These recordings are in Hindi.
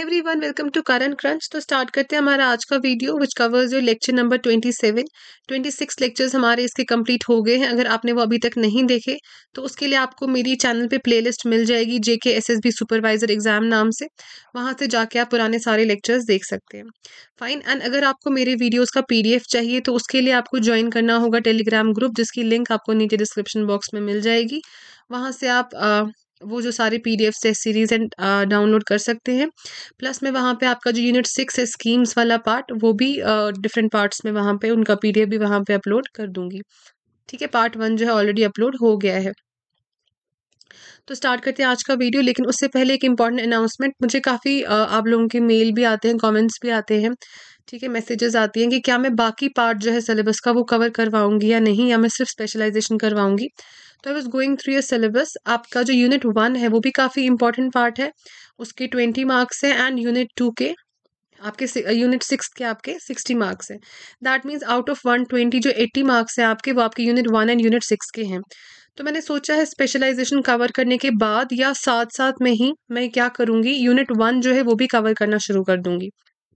hi one welcome to Karan crunch तो स्टार्ट करते हैं हमारा आज का video which covers your lecture number twenty seven twenty six lectures हमारे इसके कंप्लीट हो गए हैं अगर आपने वो अभी तक नहीं देखे तो उसके लिए आपको मेरी चैनल पे प्लेलिस्ट मिल जाएगी J K S S B supervisor exam नाम से वहाँ से जाके आप पुराने सारे लेक्चर्स देख सकते हैं फाइन एंड अगर आपको मेरे वीडियोज़ का पी डी एफ चाहिए तो उसके लिए आपको ज्वाइन करना होगा टेलीग्राम ग्रुप जिसकी लिंक आपको नीचे डिस्क्रिप्शन बॉक्स में मिल जाएगी वहाँ से आप वो जो सारे P D F test series and download कर सकते हैं प्लस में वहाँ पे आपका जो यूनिट सिक्स है स्कीम्स वाला पार्ट वो भी डिफरेंट uh, पार्ट्स में वहाँ पे उनका पी डी एफ भी वहाँ पे अपलोड कर दूंगी ठीक है पार्ट वन जो है ऑलरेडी अपलोड हो गया है तो स्टार्ट करते हैं आज का वीडियो लेकिन उससे पहले एक इम्पॉर्टेंट अनाउंसमेंट मुझे काफ़ी आप लोगों के मेल भी आते हैं कॉमेंट्स भी आते हैं ठीक है मैसेजेस आती हैं कि क्या मैं बाकी पार्ट जो है सिलेबस का वो कवर करवाऊंगी या नहीं या मैं सिर्फ स्पेशलाइजेशन करवाऊंगी तो I was going through your syllabus आपका जो यूनिट वन है वो भी काफ़ी इंपॉर्टेंट पार्ट है उसके ट्वेंटी मार्क्स हैं एंड यूनिट टू के आपके यूनिट सिक्स uh, के आपके सिक्सटी मार्क्स हैं that means out of one twenty जो एट्टी मार्क्स हैं आपके वो आपके unit one and unit six के हैं तो मैंने सोचा है स्पेशलाइजेशन कवर करने के बाद या साथ साथ में ही मैं क्या करूँगी यूनिट वन जो है वो भी कवर करना शुरू कर दूँगी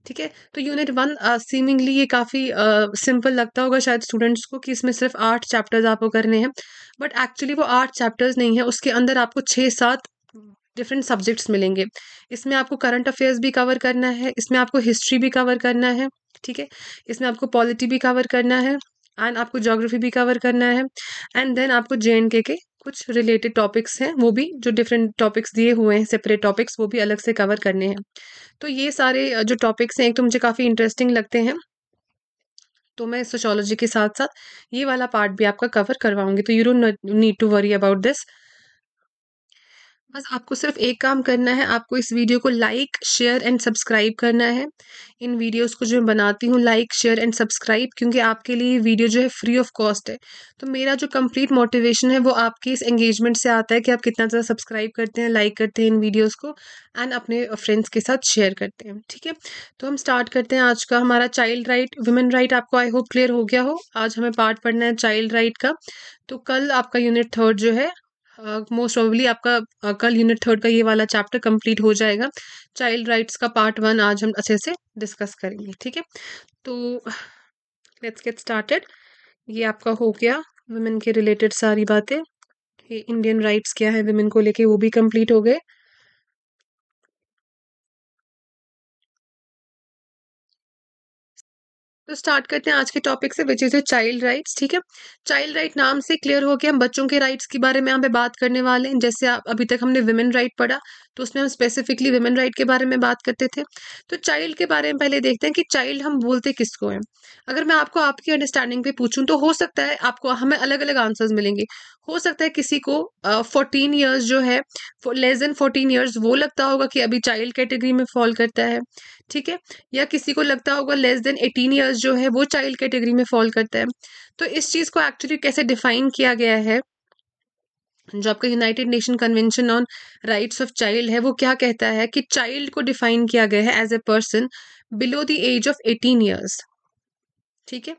ठीक है तो यूनिट वन सीमिंगली ये काफ़ी सिंपल uh, लगता होगा शायद स्टूडेंट्स को कि इसमें सिर्फ आठ चैप्टर्स आपको करने हैं बट एक्चुअली वो आठ चैप्टर्स नहीं है उसके अंदर आपको छः सात डिफरेंट सब्जेक्ट्स मिलेंगे इसमें आपको करंट अफेयर्स भी कवर करना है इसमें आपको हिस्ट्री भी कवर करना है ठीक है इसमें आपको पॉलिटी भी कवर करना है एंड आपको जोग्राफी भी कवर करना है एंड देन आपको जे एंड के के कुछ रिलेटेड टॉपिक्स हैं वो भी जो डिफरेंट टॉपिक्स दिए हुए हैं सेपरेट टॉपिक्स वो भी अलग से कवर करने हैं तो ये सारे जो टॉपिक्स हैं एक तो मुझे काफ़ी इंटरेस्टिंग लगते हैं तो मैं सोशोलॉजी के साथ साथ ये वाला पार्ट भी आपका कवर करवाऊंगी तो you don't need to worry about this बस आपको सिर्फ एक काम करना है आपको इस वीडियो को लाइक शेयर एंड सब्सक्राइब करना है इन वीडियोस को जो मैं बनाती हूँ लाइक शेयर एंड सब्सक्राइब क्योंकि आपके लिए ये वीडियो जो है फ्री ऑफ कॉस्ट है तो मेरा जो कंप्लीट मोटिवेशन है वो आपके इस एंगेजमेंट से आता है कि आप कितना ज़्यादा सब्सक्राइब करते हैं लाइक करते हैं इन वीडियोज़ को एंड अपने फ्रेंड्स के साथ शेयर करते हैं ठीक है तो हम स्टार्ट करते हैं आज का हमारा चाइल्ड राइट वुमेन राइट आपको आई होप क्लियर हो गया हो आज हमें पार्ट पढ़ना है चाइल्ड राइट का तो कल आपका यूनिट थर्ड जो है मोस्ट uh, प्रोबेबली आपका uh, कल यूनिट थर्ड का ये वाला चैप्टर कंप्लीट हो जाएगा चाइल्ड राइट्स का पार्ट वन आज हम अच्छे से डिस्कस करेंगे ठीक है तो लेट्स गेट स्टार्टेड ये आपका हो गया वुमेन के रिलेटेड सारी बातें इंडियन राइट्स क्या है वुमेन को लेके वो भी कंप्लीट हो गए तो स्टार्ट करते हैं आज के टॉपिक से which is a child rights ठीक है चाइल्ड राइट नाम से क्लियर हो गया हम बच्चों के राइट्स के बारे में यहाँ पे बात करने वाले हैं जैसे आप अभी तक हमने वुमेन राइट पढ़ा तो उसमें हम स्पेसिफिकली वुमेन राइट के बारे में बात करते थे तो चाइल्ड के बारे में पहले देखते हैं कि चाइल्ड हम बोलते किसको है अगर मैं आपको आपकी अंडरस्टैंडिंग पे पूछूँ तो हो सकता है आपको हमें अलग अलग आंसर्स मिलेंगे हो सकता है किसी को फोर्टीन ईयर्स जो है लेस देन फोर्टीन ईयर्स वो लगता होगा कि अभी चाइल्ड कैटेगरी में फॉल करता है ठीक है या किसी को लगता होगा लेस देन एटीन ईयर्स जो है वो चाइल्ड कैटेगरी में फॉल करता है तो इस चीज़ को एक्चुअली कैसे डिफाइन किया गया है जो आपका United Nation convention on rights of child है वो क्या कहता है कि चाइल्ड को डिफाइन किया गया है as a person below the age of eighteen years ठीक है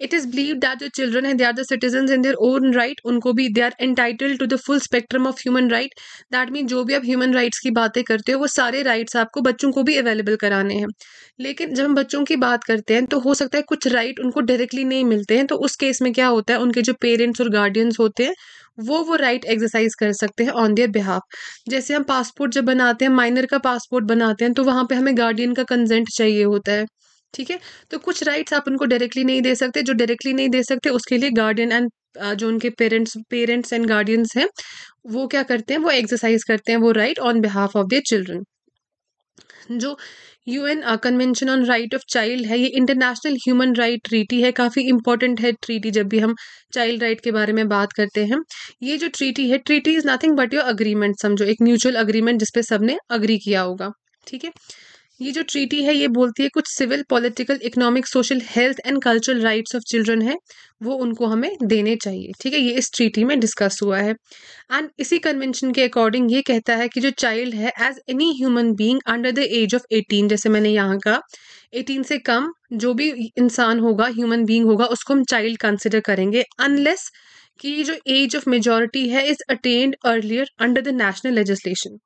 इट इज़ बिलीव दैट जो चिल्ड्रन है they are the citizen in their own right उनको भी they are entitle to the full spectrum of human right that mean जो भी आप ह्यूमन राइट्स की बातें करते हो वो सारे राइट्स आपको बच्चों को भी अवेलेबल कराने हैं लेकिन जब हम बच्चों की बात करते हैं तो हो सकता है कुछ राइट उनको डायरेक्टली नहीं मिलते हैं तो उस केस में क्या होता है उनके जो पेरेंट्स और गार्डियंस होते हैं वो वो राइट एक्सरसाइज कर सकते हैं ऑन देयर बिहाफ जैसे हम पासपोर्ट जब बनाते हैं माइनर का पासपोर्ट बनाते हैं तो वहाँ पे हमें गार्डियन का कंजेंट चाहिए होता है ठीक है तो कुछ राइट्स आप उनको डायरेक्टली नहीं दे सकते जो डायरेक्टली नहीं दे सकते उसके लिए गार्डियन एंड uh, जो उनके पेरेंट्स पेरेंट्स एंड गार्डियंस हैं वो क्या करते हैं वो एक्सरसाइज करते हैं वो right on behalf of their children जो U N convention on right of child है ये इंटरनेशनल ह्यूमन राइट ट्रीटी है काफ़ी इंपॉर्टेंट है ट्रीटी जब भी हम चाइल्ड राइट के बारे में बात करते हैं ये जो ट्रीटी है treaty is nothing but your agreement समझो एक म्यूचुअल अग्रीमेंट जिसपे सबने अग्री किया होगा ठीक है ये जो ट्रीटी है ये बोलती है कुछ civil political economic social health and cultural rights of children है वो उनको हमें देने चाहिए ठीक है ये इस ट्रीटी में डिस्कस हुआ है एंड इसी कन्वेंशन के अकॉर्डिंग ये कहता है कि जो चाइल्ड है as any human being under the age of eighteen जैसे मैंने यहाँ कहा एटीन से कम जो भी इंसान होगा ह्यूमन बींग होगा उसको हम चाइल्ड कंसिडर करेंगे अनलेस कि जो एज ऑफ मेजोरिटी है is attend earlier under the national legislation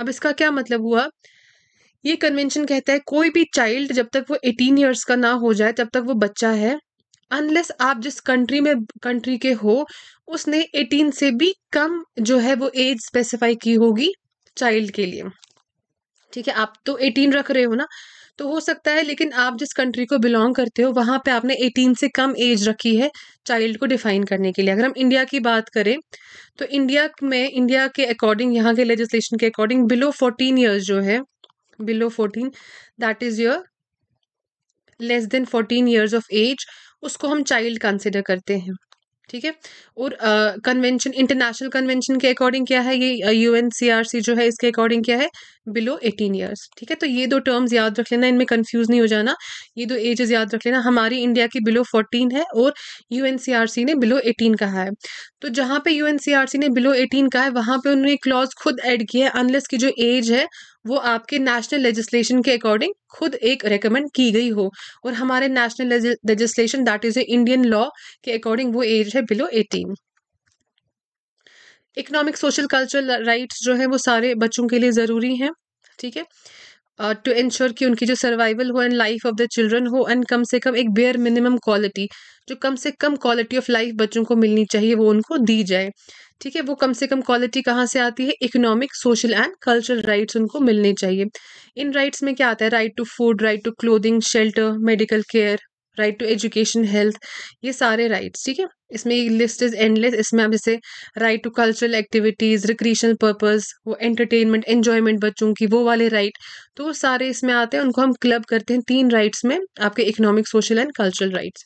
अब इसका क्या मतलब हुआ ये कन्वेंशन कहता है कोई भी चाइल्ड जब तक वो एटीन ईयर्स का ना हो जाए तब तक वो बच्चा है अनलेस आप जिस कंट्री में कंट्री के हो उसने एटीन से भी कम जो है वो एज स्पेसिफाई की होगी चाइल्ड के लिए ठीक है आप तो एटीन रख रहे हो ना तो हो सकता है लेकिन आप जिस कंट्री को बिलोंग करते हो वहाँ पे आपने 18 से कम एज रखी है चाइल्ड को डिफाइन करने के लिए अगर हम इंडिया की बात करें तो इंडिया में इंडिया के अकॉर्डिंग यहाँ के लेजिस्लेशन के अकॉर्डिंग बिलो 14 इयर्स जो है below fourteen that is your less than fourteen years of age उसको हम चाइल्ड कंसिडर करते हैं ठीक है और कन्वेंशन इंटरनेशनल कन्वेंशन के अकॉर्डिंग क्या है ये यूएनसीआरसी जो है इसके अकॉर्डिंग क्या है बिलो एटीन ईयर्स ठीक है तो ये दो टर्म्स याद रख लेना इनमें कंफ्यूज नहीं हो जाना ये दो एजेस याद रख लेना हमारी इंडिया की बिलो फोर्टीन है और यूएनसीआरसी ने बिलो एटीन कहा है तो जहाँ पे सी ने बिलो एटीन कहा है वहाँ पे उन्होंने क्लॉज खुद एड किया है अनलेस की जो एज है वो आपके नेशनल लेजिस्लेशन के अकॉर्डिंग खुद एक रिकमेंड की गई हो और हमारे national legislation that is a Indian law के अकॉर्डिंग वो एज है below eighteen economic social cultural rights जो है वो सारे बच्चों के लिए ज़रूरी हैं ठीक है टू uh, इंश्योर कि उनकी जो सर्वाइवल हो and life of the children हो एंड कम से कम एक बेयर मिनिमम क्वालिटी जो कम से कम क्वालिटी ऑफ लाइफ बच्चों को मिलनी चाहिए वो उनको दी जाए ठीक है वो कम से कम क्वालिटी कहाँ से आती है economic social and cultural rights उनको मिलने चाहिए इन राइट्स में क्या आता है right to food right to clothing shelter medical care right to education health ये सारे राइट्स ठीक है इसमें लिस्ट इज एंडलेस इसमें आप जैसे right to cultural activities recreational purpose वो एंटरटेनमेंट एन्जॉयमेंट बच्चों की वो वाले राइट तो वो सारे इसमें आते हैं उनको हम क्लब करते हैं तीन राइट्स में आपके economic social and cultural rights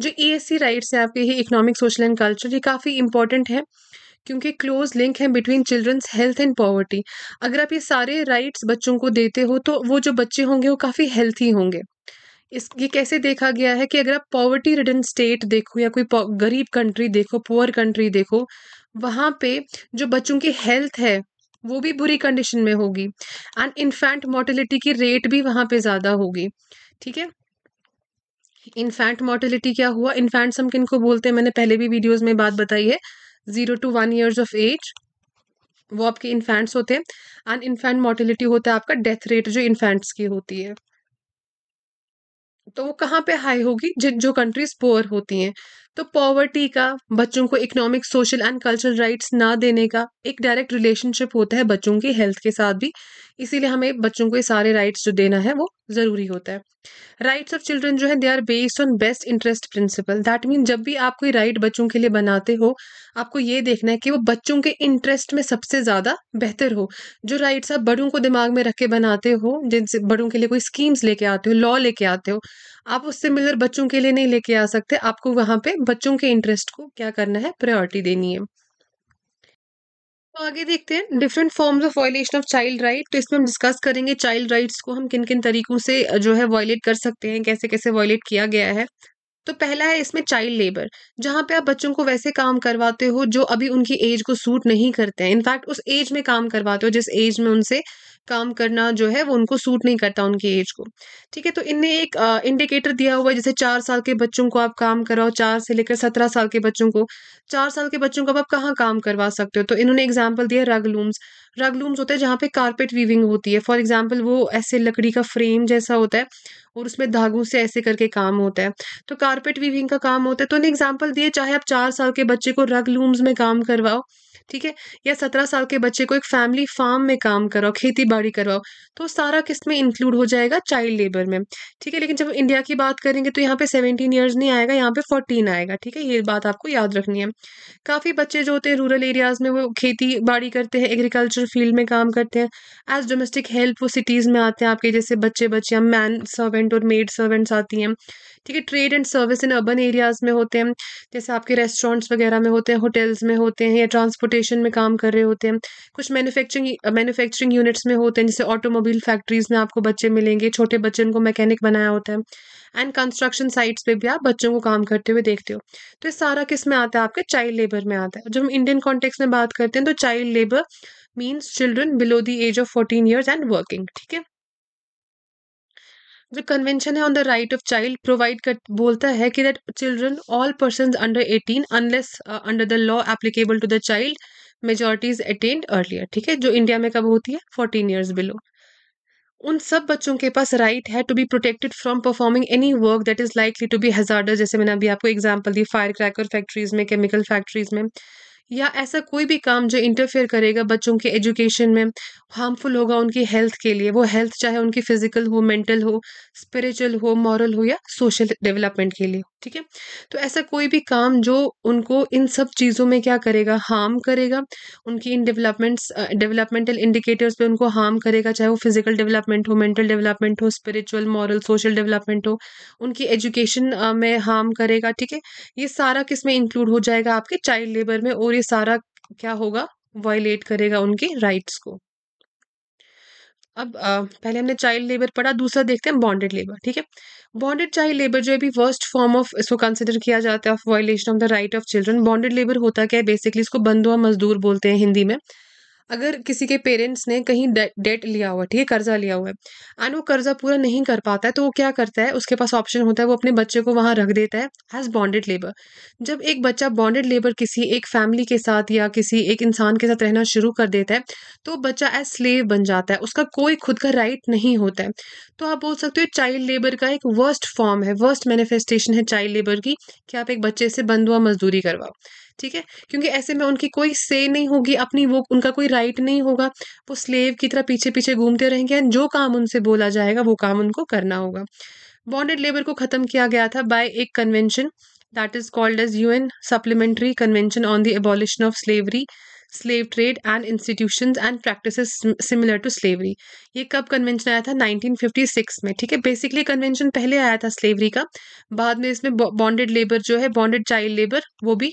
जो ई एस सी राइट्स हैं आपके ये इकोनॉमिक सोशल एंड कल्चर ये काफ़ी इंपॉर्टेंट है क्योंकि क्लोज लिंक है between children's health and poverty अगर आप ये सारे राइट्स बच्चों को देते हो तो वो जो बच्चे होंगे वो काफ़ी हेल्थी होंगे इस ये कैसे देखा गया है कि अगर आप पॉवर्टी रिडन स्टेट देखो या कोई गरीब कंट्री देखो पुअर कंट्री देखो वहाँ पे जो बच्चों की हेल्थ है वो भी बुरी कंडीशन में होगी एंड इन्फेंट मोर्टेलिटी की रेट भी वहाँ पे ज़्यादा होगी ठीक है इन्फेंट मोर्टेलिटी क्या हुआ इन्फेंट्स हम किन को बोलते हैं मैंने पहले भी वीडियोज में बात बताई है zero to one years of age वो आपके इन्फेंट्स होते हैं एंड इन्फेंट मोर्टिलिटी होता है आपका डेथ रेट जो इन्फेंट्स की होती है तो वो कहाँ पे हाई होगी जिन जो कंट्रीज पुअर होती हैं तो पॉवर्टी का बच्चों को economic social and cultural rights ना देने का एक डायरेक्ट रिलेशनशिप होता है बच्चों की हेल्थ के साथ भी इसीलिए हमें बच्चों को ये सारे राइट्स जो देना है वो ज़रूरी होता है राइट्स ऑफ चिल्ड्रन जो है they are based on best interest principle that mean जब भी आप कोई राइट बच्चों के लिए बनाते हो आपको ये देखना है कि वो बच्चों के इंटरेस्ट में सबसे ज़्यादा बेहतर हो जो राइट्स आप बड़ों को दिमाग में रख के बनाते हो जिनसे बड़ों के लिए कोई स्कीम्स लेके आते हो लॉ लेके आते हो आप उससे मिलकर बच्चों के लिए नहीं लेके आ सकते आपको वहाँ पे बच्चों के इंटरेस्ट को क्या करना है प्रायोरिटी देनी है तो आगे देखते हैं different forms of violation of child right तो इसमें हम डिस्कस करेंगे चाइल्ड राइट्स को हम किन किन तरीकों से जो है वायलेट कर सकते हैं कैसे कैसे वायलेट किया गया है तो पहला है इसमें चाइल्ड लेबर जहाँ पे आप बच्चों को वैसे काम करवाते हो जो अभी उनकी एज को सूट नहीं करते हैं इनफैक्ट उस एज में काम करवाते हो जिस एज में उनसे काम करना जो है वो उनको सूट नहीं करता उनकी एज को ठीक है तो इनने एक इंडिकेटर दिया हुआ है जैसे चार साल के बच्चों को आप काम कराओ चार से लेकर सत्रह साल के बच्चों को चार साल के बच्चों को आप कहाँ काम करवा सकते हो तो इन्होंने एग्जाम्पल दिया रग लूम्स रग लूम्स होते हैं जहाँ पे कारपेट वीविंग होती है फॉर एग्ज़ाम्पल वो ऐसे लकड़ी का फ्रेम जैसा होता है और उसमें धागों से ऐसे करके काम होता है तो कारपेट वीविंग का काम होता है तो उन्हें एग्जाम्पल दिए चाहे आप चार साल के बच्चे को रग लूम्स में काम करवाओ ठीक है या सत्रह साल के बच्चे को एक फैमिली फार्म में काम कराओ खेती बाड़ी करवाओ तो सारा किस में इंक्लूड हो जाएगा चाइल्ड लेबर में ठीक है लेकिन जब इंडिया की बात करेंगे तो यहाँ पे सेवनटीन ईयर्स नहीं आएगा यहाँ पे फोर्टीन आएगा ठीक है ये बात आपको याद रखनी है काफ़ी बच्चे जो होते हैं रूरल एरियाज़ में वो खेती बाड़ी करते हैं एग्रीकल्चर सोशल फील्ड में काम करते हैं एज डोमेस्टिक हेल्प वो सिटीज़ में आते हैं आपके जैसे बच्चे बच्चियाँ मैन सर्वेंट और मेड सर्वेंट्स आती हैं ठीक है trade and service in urban areas में होते हैं जैसे आपके रेस्टोरेंट्स वगैरह में होते हैं होटल्स में होते हैं या ट्रांसपोर्टेशन में काम कर रहे होते हैं कुछ मैनुफैक्चरिंग मैनुफेक्चरिंग यूनिट्स में होते हैं जैसे ऑटोमोबाइल फैक्ट्रीज़ में आपको बच्चे मिलेंगे छोटे बच्चे उनको मैकेनिक बनाया होता है एंड कंस्ट्रक्शन साइट्स पे भी आप बच्चों को काम करते हुए देखते हो तो ये सारा किस में आता है आपके चाइल्ड लेबर में आता है जब हम इंडियन कॉन्टेक्स्ट में बात करते हैं तो child labour means children below the age of fourteen years and working ठीक है जो कन्वेंशन है on the right of child provide कर बोलता है कि that children all person under eighteen unless under the law applicable to the child majority is attend earlier ठीक है जो इंडिया में कब होती है फोर्टीन ईयर्स बिलो उन सब बच्चों के पास राइट है to be protected from performing any work that is likely to be hazard जैसे मैंने अभी आपको एग्जाम्पल दी फायर क्रैकर फैक्ट्रीज में केमिकल फैक्ट्रीज में या ऐसा कोई भी काम जो इंटरफेयर करेगा बच्चों के एजुकेशन में हार्मफुल होगा उनकी हेल्थ के लिए वो हेल्थ चाहे उनकी फिजिकल हो मेंटल हो स्पिरिचुअल हो मॉरल हो या सोशल डेवलपमेंट के लिए ठीक है तो ऐसा कोई भी काम जो उनको इन सब चीज़ों में क्या करेगा हार्म करेगा उनकी इन डेवलपमेंट्स डेवलपमेंटल इंडिकेटर्स पे उनको हार्म करेगा चाहे वो फिजिकल डेवलपमेंट हो मेंटल डेवलपमेंट हो स्पिरिचुअल मॉरल सोशल डेवलपमेंट हो उनकी एजुकेशन में हार्म करेगा ठीक है ये सारा किस में इंक्लूड हो जाएगा आपके चाइल्ड लेबर में और ये सारा क्या होगा वायलेट करेगा उनके राइट्स को अब आ, पहले हमने चाइल्ड लेबर पढ़ा दूसरा देखते हैं बॉन्डेड लेबर ठीक है बॉन्डेड चाइल्ड लेबर जो है भी वर्स्ट फॉर्म ऑफ इसको कंसिडर किया जाता है of violation of the right of children bonded labour होता क्या है बेसिकली इसको बंधुआ मजदूर बोलते हैं हिंदी में अगर किसी के पेरेंट्स ने कहीं डेट दे, लिया हुआ है ठीक है कर्जा लिया हुआ है एंड वो कर्जा पूरा नहीं कर पाता है तो वो क्या करता है उसके पास ऑप्शन होता है वो अपने बच्चे को वहाँ रख देता है एज बॉन्डेड लेबर जब एक बच्चा बॉन्डेड लेबर किसी एक फैमिली के साथ या किसी एक इंसान के साथ रहना शुरू कर देता है तो बच्चा एज स्लेव बन जाता है उसका कोई खुद का राइट नहीं होता है तो आप बोल सकते हो चाइल्ड लेबर का एक वर्स्ट फॉर्म है वर्स्ट मैनिफेस्टेशन है चाइल्ड लेबर की कि आप एक बच्चे से बंधुआ मजदूरी करवाओ ठीक है क्योंकि ऐसे में उनकी कोई से नहीं होगी अपनी वो उनका कोई राइट नहीं होगा वो स्लेव की तरह पीछे पीछे घूमते रहेंगे एंड जो काम उनसे बोला जाएगा वो काम उनको करना होगा बॉन्डेड लेबर को ख़त्म किया गया था बाय एक convention that is called as U N supplementary convention on the abolition of slavery slave trade and institutions and practices similar to slavery ये कब कन्वेंशन आया था 1956 में ठीक है बेसिकली कन्वेंशन पहले आया था स्लेवरी का बाद में इसमें बॉन्डेड लेबर जो है बॉन्डेड चाइल्ड लेबर वो भी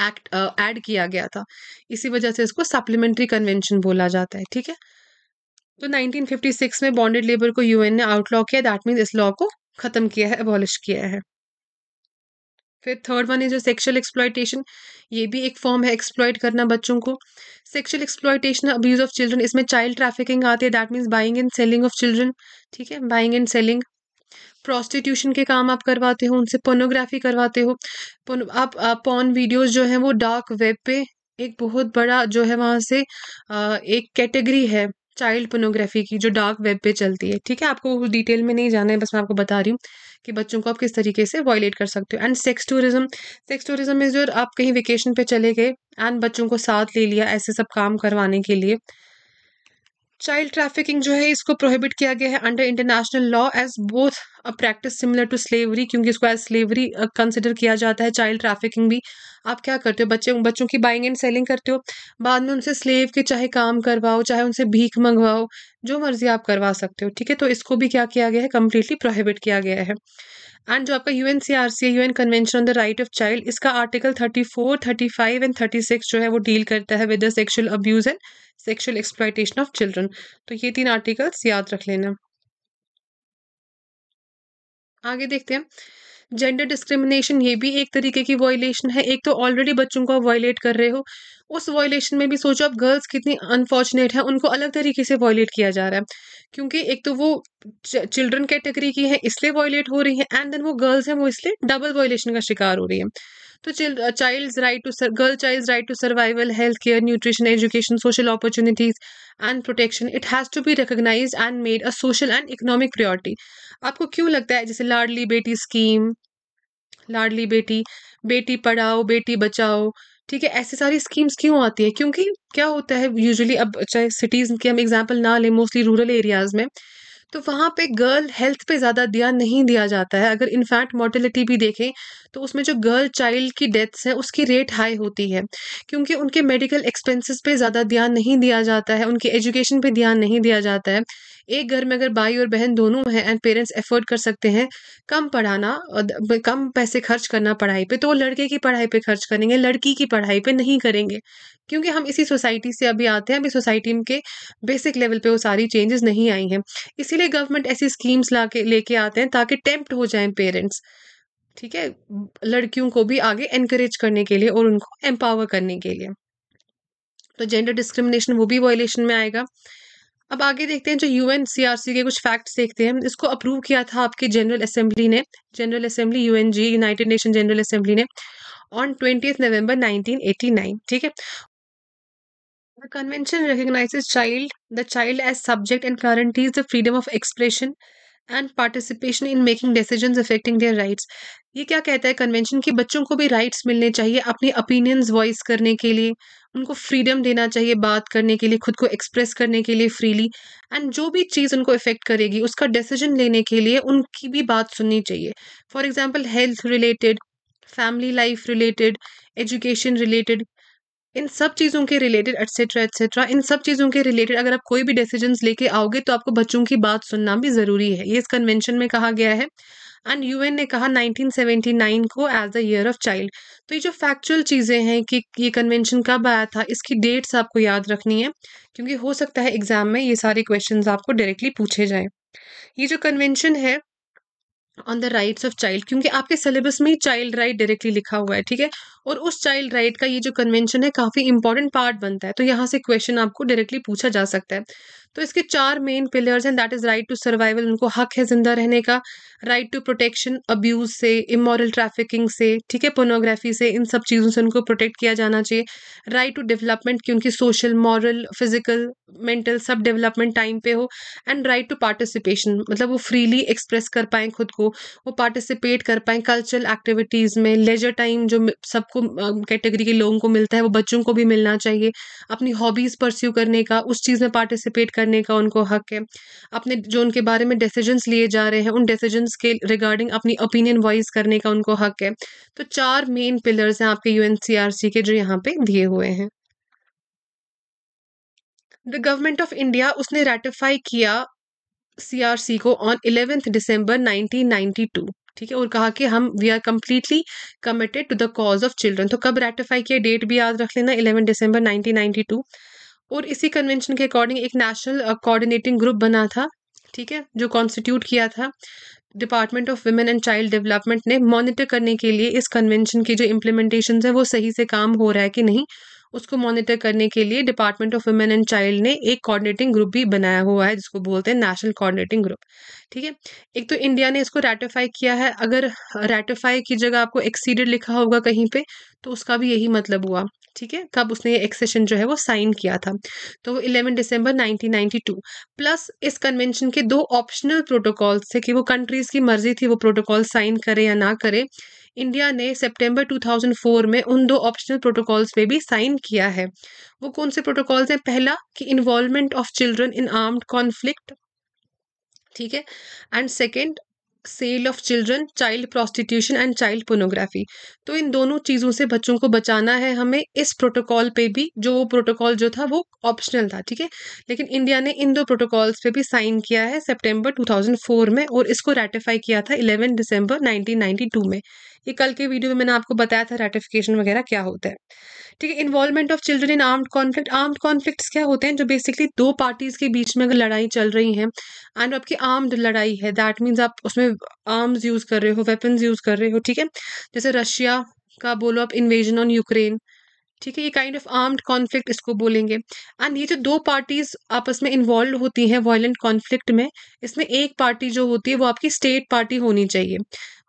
एक्ट ऐड किया गया था इसी वजह से इसको सप्लीमेंट्री कन्वेंशन बोला जाता है ठीक है तो 1956 में बॉन्डेड लेबर को यूएन ने आउटलॉ किया दैट मीन्स इस लॉ को ख़त्म किया है एबॉलिश किया है फिर थर्ड वन इज जो सेक्शुअल एक्सप्लॉयटेशन ये भी एक फॉर्म है एक्सप्लॉयट करना बच्चों को sexual exploitation abuse of children इसमें चाइल्ड ट्रैफिकिंग आती है that means buying and selling of children ठीक है बाइंग एंड सेलिंग प्रोस्टिट्यूशन के काम आप करवाते हो उनसे पोनोग्राफी करवाते हो आप पॉन वीडियोज़ जो है वो डार्क वेब पे एक बहुत बड़ा जो है वहाँ से एक कैटेगरी है चाइल्ड पोनोग्राफी की जो डार्क वेब पे चलती है ठीक है आपको डिटेल में नहीं जाना है बस मैं आपको बता रही हूँ कि बच्चों को आप किस तरीके से वॉयलेट कर सकते हो and sex tourism sex tourism में जो आप कहीं वेकेशन पे चले गए एंड बच्चों को साथ ले लिया ऐसे सब काम करवाने के लिए चाइल्ड ट्रैफिकिंग जो है इसको प्रोहिबिट किया गया है under international law as both a practice similar to slavery क्योंकि इसको एज स्लेवरी कंसिडर किया जाता है चाइल्ड ट्रैफिकिंग भी आप क्या करते हो बच्चे बच्चों की बाइंग एंड सेलिंग करते हो बाद में उनसे स्लेव के चाहे काम करवाओ चाहे उनसे भीख मंगवाओ जो मर्जी आप करवा सकते हो ठीक है तो इसको भी क्या किया गया है कम्प्लीटली प्रोहिबिट किया गया है एंड जो आपका U N C R C U N convention on the right of child इसका article thirty four thirty five and thirty six जो है वो डील करता है with the sexual abuse and sexual exploitation of children तो ये तीन आर्टिकल्स याद रख लेना आगे देखते हैं जेंडर डिस्क्रिमिनेशन ये भी एक तरीके की वॉयलेशन है एक तो ऑलरेडी बच्चों को आप वॉयलेट कर रहे हो उस वॉयलेशन में भी सोचो आप गर्ल्स कितनी अनफॉर्चुनेट है उनको अलग तरीके से वॉयलेट किया जा रहा है क्योंकि एक तो वो चिल्ड्रन कैटेगरी की है इसलिए वॉयलेट हो रही है एंड देन वो गर्ल्स हैं वो इसलिए डबल वॉयलेशन का शिकार हो रही है तो child's right to girl child right to survival health care nutrition education social opportunities and protection it has to be recognise and made a social and economic priority आपको क्यों लगता है जैसे लाडली बेटी स्कीम लाडली बेटी बेटी पढ़ाओ बेटी बचाओ ठीक है ऐसी सारी स्कीम्स क्यों आती है क्योंकि क्या होता है यूजुअली अब चाहे अच्छा, सिटीज़ की हम एग्जाम्पल ना लें मोस्टली रूरल एरियाज़ में तो वहाँ पे गर्ल हेल्थ पे ज़्यादा ध्यान नहीं दिया जाता है अगर इनफैक्ट मोर्टिलिटी भी देखें तो उसमें जो गर्ल चाइल्ड की डेथ्स हैं उसकी रेट हाई होती है क्योंकि उनके मेडिकल एक्सपेंसेस पे ज़्यादा ध्यान नहीं दिया जाता है उनके एजुकेशन पे ध्यान नहीं दिया जाता है एक घर में अगर भाई और बहन दोनों हैं एंड पेरेंट्स एफोर्ड कर सकते हैं कम पढ़ाना कम पैसे खर्च करना पढ़ाई पे तो वो लड़के की पढ़ाई पे खर्च करेंगे लड़की की पढ़ाई पे नहीं करेंगे क्योंकि हम इसी सोसाइटी से अभी आते हैं अभी सोसाइटी के बेसिक लेवल पे वो सारी चेंजेस नहीं आई हैं इसीलिए गवर्नमेंट ऐसी स्कीम्स ला के लेके आते हैं ताकि टेम्प्ट हो जाएं पेरेंट्स ठीक है लड़कियों को भी आगे एनकरेज करने के लिए और उनको एम्पावर करने के लिए तो जेंडर डिस्क्रिमिनेशन वो भी वायलेशन में आएगा अब आगे देखते हैं जो U N C R C के कुछ फैक्ट्स देखते हैं इसको अप्रूव किया था आपकी जनरल असेंबली ने general assembly U N G united nation general assembly ने ऑन ट्वेंटी नवंबर 1989 ठीक है convention convention child the child as subject and and guarantees the freedom of expression and participation in making decision affecting their rights ये क्या कहता है कन्वेंशन कि बच्चों को भी राइट्स मिलने चाहिए अपनी ओपिनियंस वॉइस करने के लिए उनको फ्रीडम देना चाहिए बात करने के लिए खुद को एक्सप्रेस करने के लिए फ्रीली एंड जो भी चीज़ उनको इफेक्ट करेगी उसका डिसीजन लेने के लिए उनकी भी बात सुननी चाहिए for example health related family life related education related इन सब चीज़ों के रिलेटेड एट्सेट्रा एट्सेट्रा इन सब चीज़ों के रिलेटेड अगर आप कोई भी डिसीजंस लेके आओगे तो आपको बच्चों की बात सुनना भी ज़रूरी है ये इस कन्वेंशन में कहा गया है एंड यू ने कहा 1979 को as the year of child तो ये जो फैक्चुअल चीज़ें हैं कि ये कन्वेंशन कब आया था इसकी डेट्स आपको याद रखनी है क्योंकि हो सकता है एग्जाम में ये सारे क्वेश्चन आपको डायरेक्टली पूछे जाएँ ये जो कन्वेंशन है on the rights of child क्योंकि आपके सिलेबस में ही चाइल्ड राइट डायरेक्टली लिखा हुआ है ठीक है और उस चाइल्ड राइट right का ये जो कन्वेंशन है काफ़ी इंपॉर्टेंट पार्ट बनता है तो यहाँ से क्वेश्चन आपको डायरेक्टली पूछा जा सकता है तो इसके चार मेन पिलर्स हैं that is right to survival उनको हक है ज़िंदा रहने का राइट टू प्रोटेक्शन अब्यूज़ से इमोरल ट्रैफिकिंग से ठीक है पोर्नोग्राफी से इन सब चीज़ों से उनको प्रोटेक्ट किया जाना चाहिए राइट टू डेवलपमेंट की उनकी सोशल मॉरल फिजिकल मेंटल सब डेवलपमेंट टाइम पे हो एंड राइट टू पार्टिसिपेशन मतलब वो फ्रीली एक्सप्रेस कर पाएँ खुद को वो पार्टिसिपेट कर पाएँ कल्चरल एक्टिविटीज़ में लेजर टाइम जो सबको कैटेगरी के लोगों को मिलता है वो बच्चों को भी मिलना चाहिए अपनी हॉबीज़ परस्यू करने का उस चीज़ में पार्टिसिपेट कर करने का उनको हक है अपने जो उनके बारे में डिसीजंस लिए जा रहे हैं उन डिसीजंस के रिगार्डिंग अपनी ओपिनियन वॉइस करने का उनको हक है तो चार मेन पिलर्स हैं आपके यू के जो यहाँ पे दिए हुए हैं द गवर्नमेंट ऑफ इंडिया उसने रेटिफाई किया सीआरसी को ऑन इलेवेंथ दिसंबर 1992 ठीक है और कहा कि हम we are completely committed to the cause of children तो कब रेटिफाई किया डेट भी याद रख लेना इलेवन दिसंबर टू और इसी कन्वेंशन के अकॉर्डिंग एक नेशनल कोऑर्डिनेटिंग ग्रुप बना था ठीक है जो कॉन्स्टिट्यूट किया था department of women and child development ने मॉनिटर करने के लिए इस कन्वेंशन की जो इम्प्लीमेंटेशन है वो सही से काम हो रहा है कि नहीं उसको मॉनिटर करने के लिए department of women and child ने एक कोऑर्डिनेटिंग ग्रुप भी बनाया हुआ है जिसको बोलते हैं नेशनल कोऑर्डिनेटिंग ग्रुप ठीक है एक तो इंडिया ने इसको रेटिफाई किया है अगर रेटिफाई की जगह आपको एक्सीडेड लिखा होगा कहीं पे तो उसका भी यही मतलब हुआ ठीक है कब उसने एक्सेशन जो है वो साइन किया था तो वो इलेवन दिसंबर 1992 प्लस इस कन्वेंशन के दो ऑप्शनल प्रोटोकॉल्स थे कि वो कंट्रीज़ की मर्जी थी वो प्रोटोकॉल साइन करे या ना करे इंडिया ने सितंबर 2004 में उन दो ऑप्शनल प्रोटोकॉल्स पे भी साइन किया है वो कौन से प्रोटोकॉल्स हैं पहला कि involvement of children in armed conflict ठीक है and second sale of children child prostitution and child pornography तो इन दोनों चीज़ों से बच्चों को बचाना है हमें इस प्रोटोकॉल पे भी जो वो प्रोटोकॉल जो था वो ऑप्शनल था ठीक है लेकिन इंडिया ने इन दो प्रोटोकॉल्स पे भी साइन किया है सितंबर 2004 में और इसको रेटिफाई किया था 11 दिसंबर 1992 में ये कल के वीडियो में मैंने आपको बताया था रेटिफिकेशन वगैरह क्या होता है ठीक है involvement of children in armed conflict armed conflicts क्या होते हैं जो बेसिकली दो पार्टीज के बीच में अगर लड़ाई चल रही है एंड आपकी आर्म्ड लड़ाई है दैट मीन्स आप उसमें आर्म्स यूज कर रहे हो वेपन्स यूज कर रहे हो ठीक है जैसे रशिया का बोलो आप इन्वेजन ऑन यूक्रेन ठीक है ये काइंड ऑफ आर्म्ड कॉन्फ्लिक्ट इसको बोलेंगे एंड ये जो दो पार्टीज आपस में इन्वॉल्व होती हैं वायलेंट कॉन्फ्लिक्ट में इसमें एक पार्टी जो होती है वो आपकी स्टेट पार्टी होनी चाहिए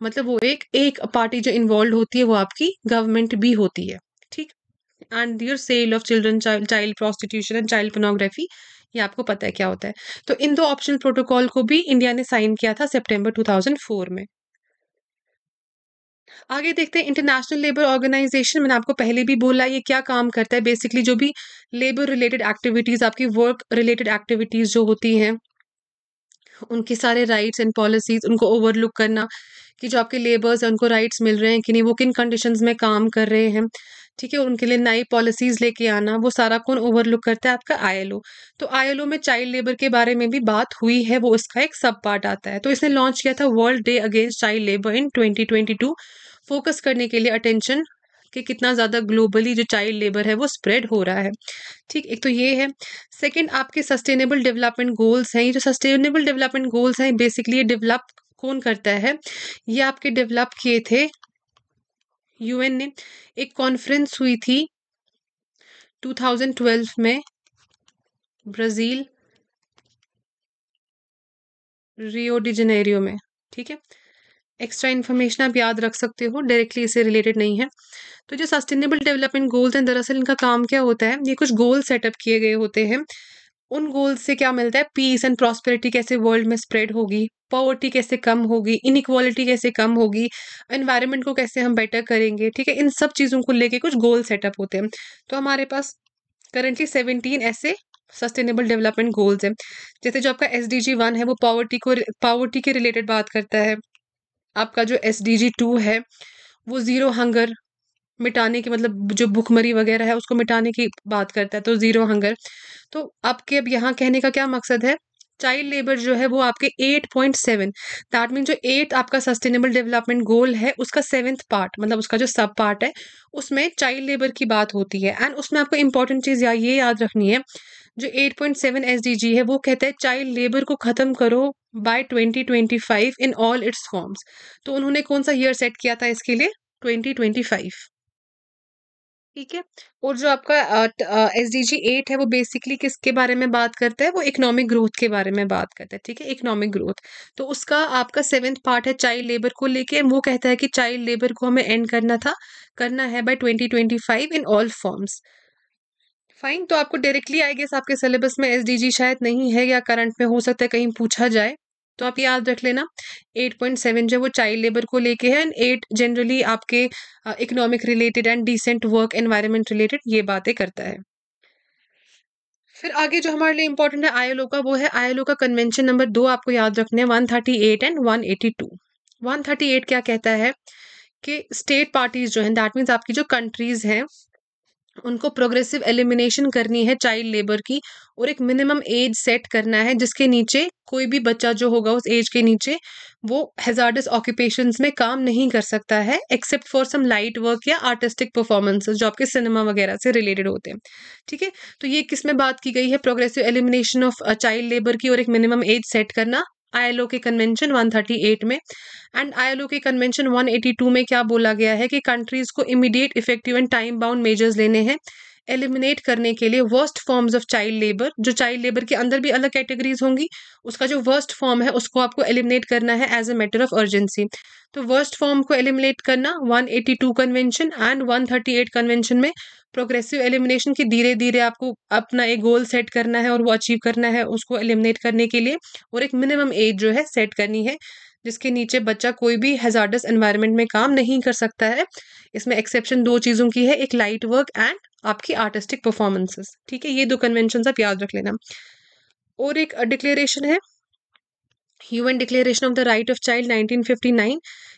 मतलब वो एक एक पार्टी जो इन्वॉल्व होती है वो आपकी गवर्नमेंट भी होती है ठीक and their sale of children child prostitution and child pornography ये आपको पता है क्या होता है तो इन दो ऑप्शन प्रोटोकॉल को भी इंडिया ने साइन किया था सेप्टेम्बर टू में आगे देखते हैं इंटरनेशनल लेबर ऑर्गेनाइजेशन मैंने आपको पहले भी बोला ये क्या काम करता है बेसिकली जो भी लेबर रिलेटेड एक्टिविटीज़ आपकी वर्क रिलेटेड एक्टिविटीज़ जो होती हैं उनके सारे राइट्स एंड पॉलिसीज़ उनको ओवरलुक करना कि जो आपके लेबर्स हैं उनको राइट्स मिल रहे हैं कि नहीं वो किन कंडीशंस में काम कर रहे हैं ठीक है उनके लिए नई पॉलिसीज़ लेके आना वो सारा कौन ओवरलुक करता है आपका आईएलओ तो आईएलओ में चाइल्ड लेबर के बारे में भी बात हुई है वो उसका एक सब पार्ट आता है तो इसने लॉन्च किया था world day against child labour in twenty focus करने के लिए अटेंशन कि कितना ज़्यादा ग्लोबली जो चाइल्ड लेबर है वो स्प्रेड हो रहा है ठीक एक तो ये है सेकंड आपके सस्टेनेबल डेवलपमेंट गोल्स हैं ये जो सस्टेनेबल डेवलपमेंट गोल्स हैं बेसिकली ये डेवलप कौन करता है ये आपके डेवलप किए थे यूएन ने एक कॉन्फ्रेंस हुई थी 2012 में ब्राज़ील रियो डिजनेरियो में ठीक है एक्स्ट्रा इन्फॉर्मेशन आप याद रख सकते हो डायरेक्टली इससे रिलेटेड नहीं है तो जो सस्टेनेबल डेवलपमेंट गोल्स हैं दरअसल इनका काम क्या होता है ये कुछ गोल सेटअप किए गए होते हैं उन गोल्स से क्या मिलता है पीस एंड प्रॉस्पेरिटी कैसे वर्ल्ड में स्प्रेड होगी पॉवर्टी कैसे कम होगी इनक्वालिटी कैसे कम होगी एनवायरमेंट को कैसे हम बेटर करेंगे ठीक है इन सब चीज़ों को लेके कुछ गोल सेटअप होते हैं तो हमारे पास करंटली सेवनटीन ऐसे सस्टेनेबल डेवलपमेंट गोल्स हैं जैसे जो आपका एस डी जी वन है वो पॉवर्टी को पॉवर्टी के रिलेटेड बात करता है आपका जो एस डी जी टू है वो ज़ीरो हंगर मिटाने की मतलब जो भुखमरी वगैरह है उसको मिटाने की बात करता है तो ज़ीरो हंगर तो आपके अब यहाँ कहने का क्या मकसद है चाइल्ड लेबर जो है वो आपके eight point seven that mean जो एट आपका सस्टेनेबल डेवलपमेंट गोल है उसका सेवन्थ पार्ट मतलब उसका जो सब पार्ट है उसमें चाइल्ड लेबर की बात होती है एंड उसमें आपको इंपॉर्टेंट चीज़ या ये याद रखनी है जो eight point seven S D G है वो कहता है चाइल्ड लेबर को ख़त्म करो by 2025 in all its forms तो उन्होंने कौन सा ईयर सेट किया था इसके लिए 2025 ठीक है और जो आपका एस डी जी एट है वो बेसिकली किसके बारे में बात करता है वो इकोनॉमिक ग्रोथ के बारे में बात करता है ठीक है इकोनॉमिक ग्रोथ तो उसका आपका सेवेंथ पार्ट है चाइल्ड लेबर को लेके वो कहता है कि चाइल्ड लेबर को हमें एंड करना था करना है by twenty twenty five in all forms fine तो आपको डायरेक्टली आई गेस आपके सिलेबस में एस शायद नहीं है या करंट में हो सकता है कहीं पूछा जाए तो आप याद रख लेना 8.7 जो वो चाइल्ड लेबर को लेके है एंड एट जनरली आपके economic related and decent work environment related ये बातें करता है फिर आगे जो हमारे लिए इंपॉर्टेंट है आईएलओ का वो है आईएलओ का कन्वेंशन नंबर दो आपको याद रखने one thirty eight and one one eighty two thirty eight क्या कहता है कि स्टेट पार्टीज जो हैं दैट मीन्स आपकी जो कंट्रीज हैं उनको प्रोग्रेसिव एलिमिनेशन करनी है चाइल्ड लेबर की और एक मिनिमम एज सेट करना है जिसके नीचे कोई भी बच्चा जो होगा उस एज के नीचे वो हेजार्डस ऑक्यूपेशन में काम नहीं कर सकता है except for some light work या आर्टिस्टिक परफॉर्मेंसेज जो आपके सिनेमा वगैरह से रिलेटेड होते हैं ठीक है तो ये किस में बात की गई है progressive elimination of child labour की और एक मिनिमम एज सेट करना आईएलओ के कन्वेंशन 138 में एंड आईएलओ के कन्वेंशन 182 में क्या बोला गया है कि कंट्रीज को immediate effective and time bound measures लेने हैं एलिमिनेट करने के लिए worst forms of child labour जो चाइल्ड लेबर के अंदर भी अलग कैटेगरीज होंगी उसका जो वर्स्ट फॉर्म है उसको आपको एलिमिनेट करना है as a matter of urgency तो वर्स्ट फॉर्म को एलिमिनेट करना 182 कन्वेंशन एंड 138 कन्वेंशन में प्रोग्रेसिव एलिमिनेशन की धीरे धीरे आपको अपना एक गोल सेट करना है और वो अचीव करना है उसको एलिमिनेट करने के लिए और एक मिनिमम एज जो है सेट करनी है जिसके नीचे बच्चा कोई भी हेजार्डस एनवायरनमेंट में काम नहीं कर सकता है इसमें एक्सेप्शन दो चीज़ों की है एक लाइट वर्क एंड आपकी आर्टिस्टिक परफॉर्मेंसेस ठीक है ये दो कन्वेंशन आप याद रख लेना और एक डिक्लेरेशन है human declaration of the right of child 1959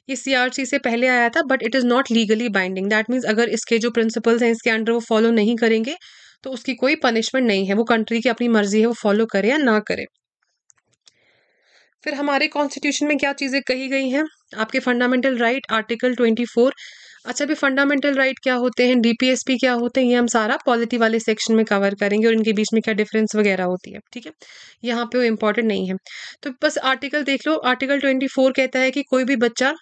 ये सीआरसी से पहले आया था but it is not legally binding that means अगर इसके जो प्रिंसिपल्स हैं इसके अंडर वो फॉलो नहीं करेंगे तो उसकी कोई पनिशमेंट नहीं है वो कंट्री की अपनी मर्जी है वो फॉलो करे या ना करे फिर हमारे कॉन्स्टिट्यूशन में क्या चीज़ें कही गई हैं आपके fundamental right article twenty four अच्छा अभी फंडामेंटल राइट क्या होते हैं डीपीएसपी क्या होते हैं ये हम सारा पॉलिटी वाले सेक्शन में कवर करेंगे और इनके बीच में क्या डिफरेंस वगैरह होती है ठीक है यहाँ पे वो इम्पोर्टेंट नहीं है तो बस आर्टिकल देख लो आर्टिकल ट्वेंटी फोर कहता है कि कोई भी बच्चा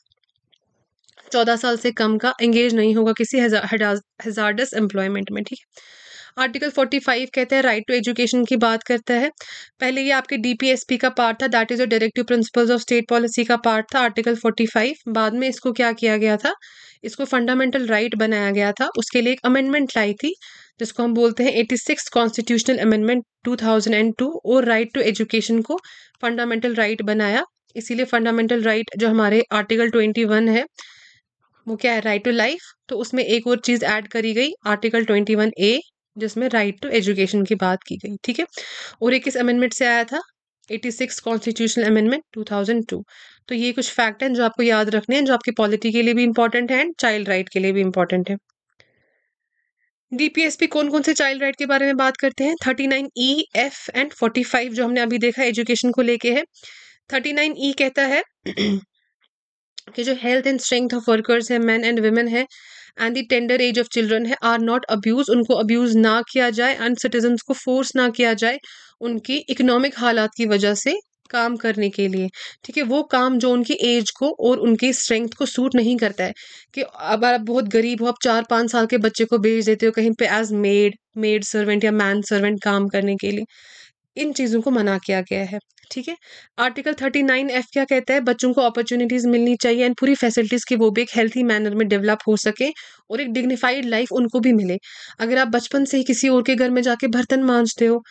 चौदह साल से कम का एंगेज नहीं होगा किसी हजारडस एम्प्लॉयमेंट में ठीक है आर्टिकल 45 कहते हैं राइट टू एजुकेशन की बात करता है पहले ये आपके डीपीएसपी का पार्ट था that is your directive principles of state policy का पार्ट था आर्टिकल 45 बाद में इसको क्या किया गया था इसको फंडामेंटल राइट right बनाया गया था उसके लिए एक अमेंडमेंट लाई थी जिसको हम बोलते हैं eighty six constitutional amendment two thousand and two और राइट टू एजुकेशन को फंडामेंटल राइट right बनाया इसीलिए फंडामेंटल राइट जो हमारे आर्टिकल ट्वेंटी वन है वो क्या है राइट टू लाइफ तो उसमें एक और चीज़ ऐड करी गई आर्टिकल ट्वेंटी वन ए जिसमें राइट टू एजुकेशन की बात की गई ठीक है और ये किस अमेंडमेंट से आया था 86 कॉन्स्टिट्यूशनल अमेंडमेंट 2002 तो ये कुछ फैक्ट हैं जो आपको याद रखने हैं जो आपकी पॉलिटी के लिए भी इंपॉर्टेंट है एंड चाइल्ड राइट के लिए भी इंपॉर्टेंट है डीपीएसपी कौन कौन से चाइल्ड राइट के बारे में बात करते हैं 39 ई एफ एंड 45 जो हमने अभी देखा एजुकेशन को लेके है 39 ई e कहता है कि जो health and strength of workers है मैन एंड वुमेन है and the tender age of children है आर नॉट अब्यूज उनको अब्यूज ना किया जाए एंड सिटीजन को फोर्स ना किया जाए उनकी इकोनॉमिक हालात की वजह से काम करने के लिए ठीक है वो काम जो उनकी एज को और उनकी स्ट्रेंथ को सूट नहीं करता है कि अब आप बहुत गरीब हो आप चार पाँच साल के बच्चे को भेज देते हो कहीं पे एज मेड मेड सर्वेंट या मैन सर्वेंट काम करने के लिए इन चीज़ों को मना किया गया है ठीक है आर्टिकल थर्टी नाइन एफ क्या कहता है बच्चों को अपॉर्चुनिटीज़ मिलनी चाहिए एंड पूरी फैसिलिटीज़ की वो भी एक हेल्थी मैनर में डेवलप हो सके और एक डिग्निफाइड लाइफ उनको भी मिले अगर आप बचपन से ही किसी और के घर में जाके बर्तन मांझते हो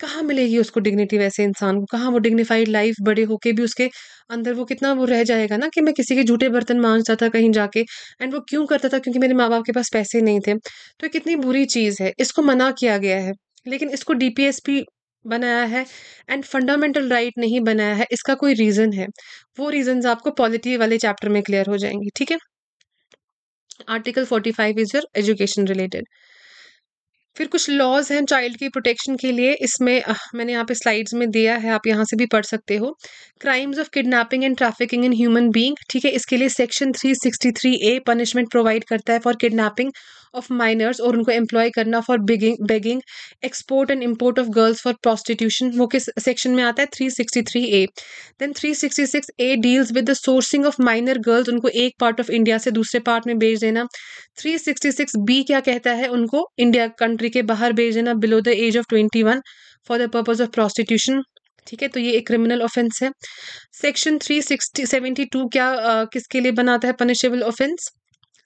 कहाँ मिलेगी उसको डिग्निटी वैसे इंसान को कहाँ वो डिग्निफाइड लाइफ बड़े होके भी उसके अंदर वो कितना वो रह जाएगा ना कि मैं किसी के झूठे बर्तन मांझता था कहीं जाके एंड वो क्यों करता था क्योंकि मेरे माँ बाप के पास पैसे नहीं थे तो कितनी बुरी चीज़ है इसको मना किया गया है लेकिन इसको पी बनाया है एंड फंडामेंटल राइट नहीं बनाया है इसका कोई रीज़न है वो रीजंस आपको पॉलिटी वाले चैप्टर में क्लियर हो जाएंगे ठीक है article forty five is your education related फिर कुछ लॉज हैं चाइल्ड की प्रोटेक्शन के लिए इसमें मैंने यहाँ पे स्लाइड्स में दिया है आप यहाँ से भी पढ़ सकते हो crimes of kidnapping and trafficking in human being ठीक है इसके लिए सेक्शन 363 ए पनिशमेंट प्रोवाइड करता है फॉर किडनैपिंग ऑफ माइनर्स और उनको एम्प्लॉय करना for begging begging export and import of girls for prostitution वो किस सेक्शन में आता है three sixty three A then three sixty six A deals with the sourcing of minor girls उनको एक पार्ट ऑफ इंडिया से दूसरे पार्ट में भेज देना थ्री सिक्सटी सिक्स बी क्या कहता है उनको इंडिया कंट्री के बाहर भेज देना below the age of twenty one for the purpose of prostitution ठीक है तो ये एक क्रिमिनल ऑफेंस है section three sixty seventy two क्या आ, किसके लिए बनाता है punishable offence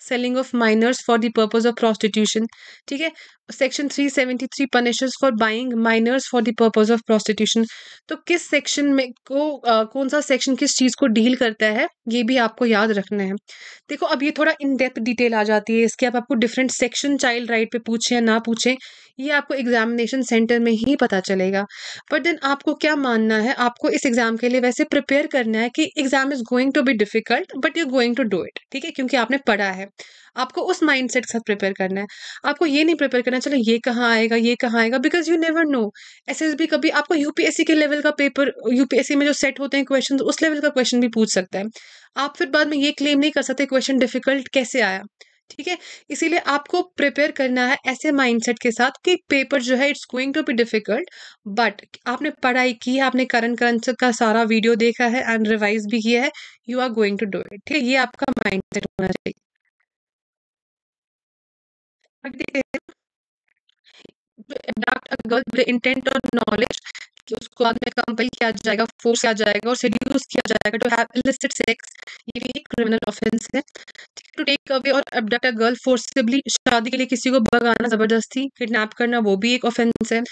selling of minors for the purpose of prostitution ठीक है section 373 punishes for buying minors for the purpose of prostitution तो किस सेक्शन में को आ, कौन सा सेक्शन किस चीज़ को डील करता है ये भी आपको याद रखना है देखो अब ये थोड़ा इन डेप्थ डिटेल आ जाती है इसके आप आपको डिफरेंट सेक्शन चाइल्ड राइट पे पूछें या ना पूछें ये आपको एग्जामिनेशन सेंटर में ही पता चलेगा बट देन आपको क्या मानना है आपको इस एग्ज़ाम के लिए वैसे प्रिपेयर करना है कि exam is going to be difficult but you going to do it ठीक है क्योंकि आपने पढ़ा है आपको उस माइंड सेट के साथ प्रिपेयर करना है आपको ये नहीं प्रिपेयर करना चलो ये कहाँ आएगा ये कहाँ आएगा because you never know S S B कभी आपको यूपीएससी के लेवल का पेपर यूपीएससी में जो सेट होते हैं क्वेश्चन उस लेवल का क्वेश्चन भी पूछ सकता है आप फिर बाद में ये क्लेम नहीं कर सकते क्वेश्चन डिफिकल्ट कैसे आया ठीक है इसीलिए आपको प्रिपेयर करना है ऐसे माइंडसेट के साथ कि पेपर जो है it's going to be difficult but आपने पढ़ाई की है आपने करंट करंट का सारा वीडियो देखा है एंड रिवाइज भी किया है you are going to do it ठीक है ये आपका माइंड होना चाहिए adopt a girl with intent और नॉलेज कि उसको बाद में कंपल किया जाएगा फोर्स किया जाएगा और सेड्यूस किया जाएगा टू हैव इलिसिट सेक्स ये भी एक क्रिमिनल ऑफेंस है टू टेक अवे और अबडक्ट अ गर्ल फोर्सेबली शादी के लिए किसी को भगाना जबरदस्ती किडनैप करना वो भी एक ऑफेंस है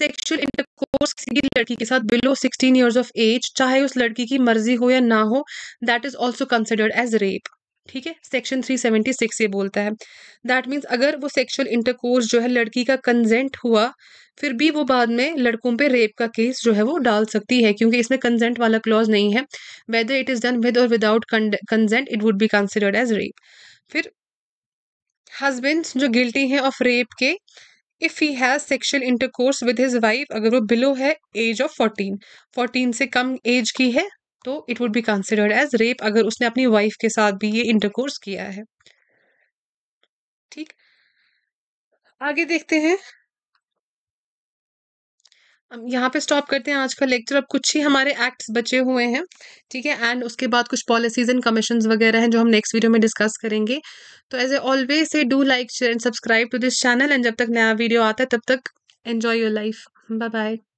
सेक्सुअल इंटरकोर्स किसी की लड़की के साथ below sixteen years of age चाहे उस लड़की की मर्जी हो या ना हो that is also considered as rape ठीक है सेक्शन 376 ये बोलता है दैट मीन्स अगर वो सेक्शुअल इंटरकोर्स जो है लड़की का कंजेंट हुआ फिर भी वो बाद में लड़कों पे रेप का केस जो है वो डाल सकती है क्योंकि इसमें कंजेंट वाला क्लॉज नहीं है whether it is done with और without consent it would be considered as rape फिर हजबेंड जो गिल्टी हैं ऑफ रेप के if he has sexual intercourse with his wife अगर वो बिलो है एज ऑफ फोर्टीन फोर्टीन से कम एज की है तो it would be considered as rape अगर उसने अपनी वाइफ के साथ भी ये इंटरकोर्स किया है ठीक आगे देखते हैं यहाँ पे स्टॉप करते हैं आज का लेक्चर अब कुछ ही हमारे एक्ट्स बचे हुए हैं ठीक है एंड उसके बाद कुछ पॉलिसीज एंड कमीशन वगैरह हैं जो हम नेक्स्ट वीडियो में डिस्कस करेंगे तो as a always say do like share and subscribe to this channel and जब तक नया वीडियो आता है तब तक enjoy your life bye bye